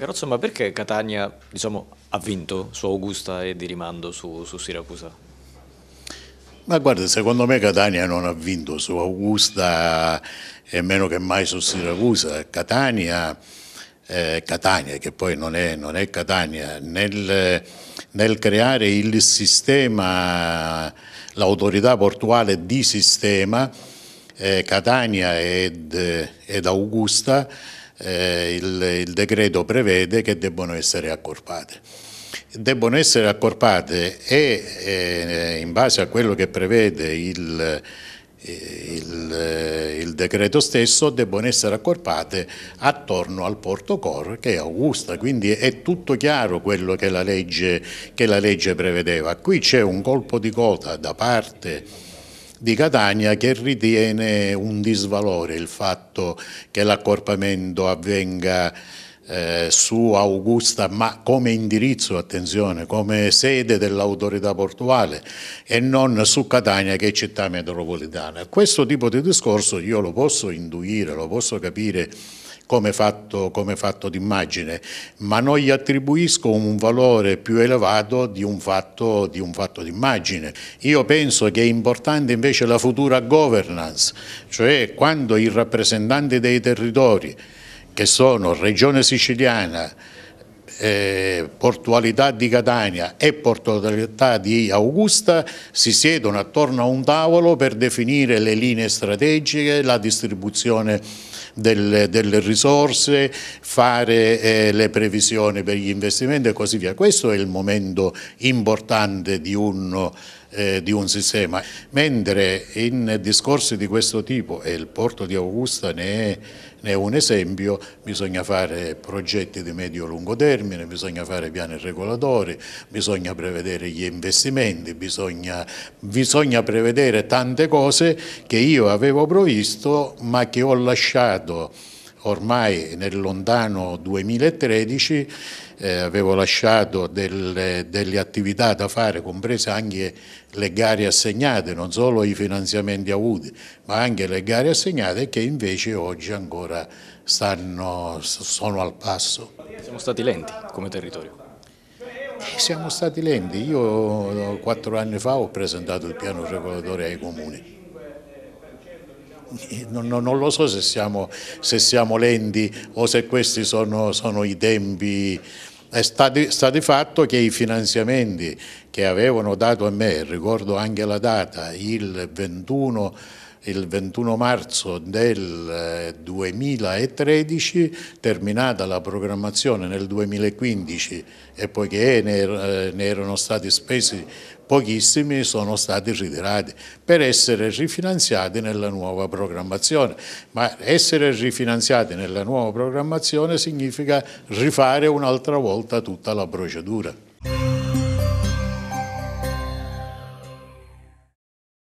Però insomma perché Catania diciamo, ha vinto su Augusta e di rimando su, su Siracusa? Ma guarda, secondo me Catania non ha vinto su Augusta e meno che mai su Siracusa. Catania, eh, Catania che poi non è, non è Catania, nel, nel, creare il sistema, l'autorità portuale di sistema, eh, Catania ed, ed Augusta eh, il, il decreto prevede che debbano essere accorpate debbono essere accorpate e eh, in base a quello che prevede il, eh, il, eh, il, decreto stesso debbono essere accorpate attorno al porto Cor che è Augusta, quindi è tutto chiaro quello che la legge, che la legge prevedeva. Qui c'è un colpo di coda da parte di Catania che ritiene un disvalore il fatto che l'accorpamento avvenga eh, su Augusta, ma come indirizzo, attenzione, come sede dell'autorità portuale e non su Catania che è città metropolitana. Questo tipo di discorso io lo posso intuire, lo posso capire come fatto, come fatto d'immagine, ma non gli attribuisco un valore più elevato di un fatto d'immagine. Io penso che è importante invece la futura governance, cioè quando i rappresentanti dei territori, che sono Regione Siciliana, eh, portualità di Catania e portualità di Augusta si siedono attorno a un tavolo per definire le linee strategiche, la distribuzione delle, delle risorse, fare eh, le previsioni per gli investimenti e così via. Questo è il momento importante di un eh, di un sistema, mentre in discorsi di questo tipo, e il porto di Augusta ne è, ne è un esempio, bisogna fare progetti di medio-lungo termine, bisogna fare piani regolatori, bisogna prevedere gli investimenti, bisogna, bisogna prevedere tante cose che io avevo provvisto ma che ho lasciato ormai nel lontano 2013 eh, avevo lasciato delle, delle, attività da fare, comprese anche le gare assegnate, non solo i finanziamenti avuti, ma anche le gare assegnate che invece oggi ancora stanno, sono al passo. Siamo stati lenti come territorio. Eh, siamo stati lenti, io quattro anni fa ho presentato il piano regolatore ai comuni eh, non, non lo so se siamo, se siamo, lenti o se questi sono, sono i tempi È eh, stato di, fatto che i finanziamenti che avevano dato a me, ricordo anche la data, il 21 il 21 marzo del 2013, eh, terminata la programmazione nel 2015 e poiché eh, ne erano stati spesi pochissimi sono stati ritirati per essere rifinanziati nella nuova programmazione. Ma essere rifinanziati nella nuova programmazione significa rifare un'altra volta tutta la procedura.